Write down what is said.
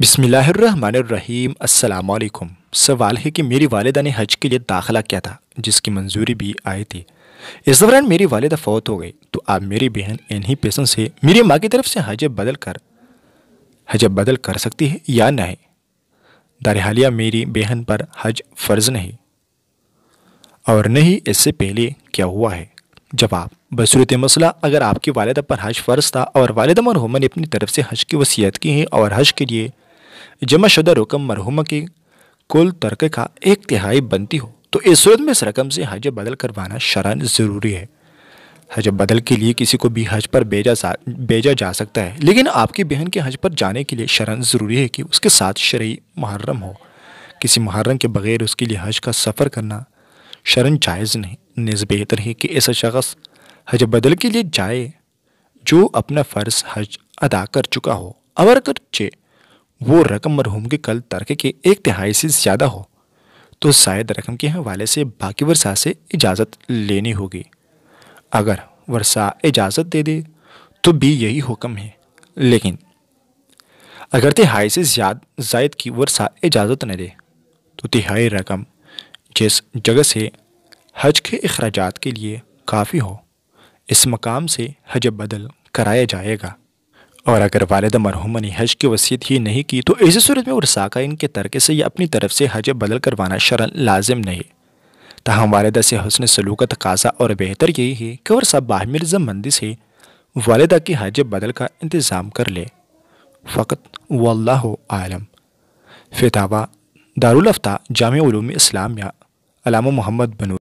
बिसमीम अल्लाम सवाल है कि मेरी वालदा ने हज के लिए दाखिला किया था जिसकी मंजूरी भी आई थी इस दौरान मेरी वालदा फ़ौत हो गई तो आप मेरी बहन इन्हीं पैसों से मेरी माँ की तरफ से हज बदल कर हज बदल कर सकती है या नहीं दरहालिया मेरी बहन पर हज फ़र्ज़ नहीं और नहीं इससे पहले क्या हुआ है जवाब बसूरत मसला अगर आपकी वालदा पर हज फ़र्ज़ था और वालदा मरहुमा ने अपनी तरफ से हज की वसीयत की है और हज के लिए जमा शुदा रकम मरहूम की कुल तरक का एक तिहाई बनती हो तो इस सूरत में इस रकम से हज बदल करवाना शरा ज़रूरी है हज बदल के लिए किसी को भी हज पर भेजा जा भेजा जा सकता है लेकिन आपकी बहन के हज पर जाने के लिए शरण ज़रूरी है कि उसके साथ शरय मुहर्रम हो किसी मुहर्रम के बगैर उसके लिए हज का सफ़र करना शरण जायज़ नहीं नज़ बेहतर है कि ऐसा शख्स हज बदल के लिए जाए जो अपना फ़र्ज हज अदा कर चुका हो अवर कर चे वो रकम मरहूम के कल तरके के एक तिहाई से ज़्यादा हो तो शायद रकम के हवाले से बाकी वर्षा से इजाज़त लेनी होगी अगर वर्षा इजाज़त दे दे तो भी यही हुक्म है लेकिन अगर तिहाई से जायद की वर्षा इजाज़त न दे तो तिहाई रकम जिस जगह से हज के अखराज के लिए काफ़ी हो इस मकाम से हज बदल कराया जाएगा और अगर वालद मरहूमा ने हज की वसीयत ही नहीं की तो ऐसी सूरत में का इनके तरके से या अपनी तरफ से हज बदल करवाना शरण लाजिम नहीं तहम वालदा से हसन सलूक तकाजा और बेहतर यही है कि और सब बाहमी रजामंदी से वालदा की हज बदल का इंतज़ाम कर ले फ़कत वल्लाह आलम फितावा दारुलफ्ता जाम इस्लामिया अलामा मोहम्मद बनू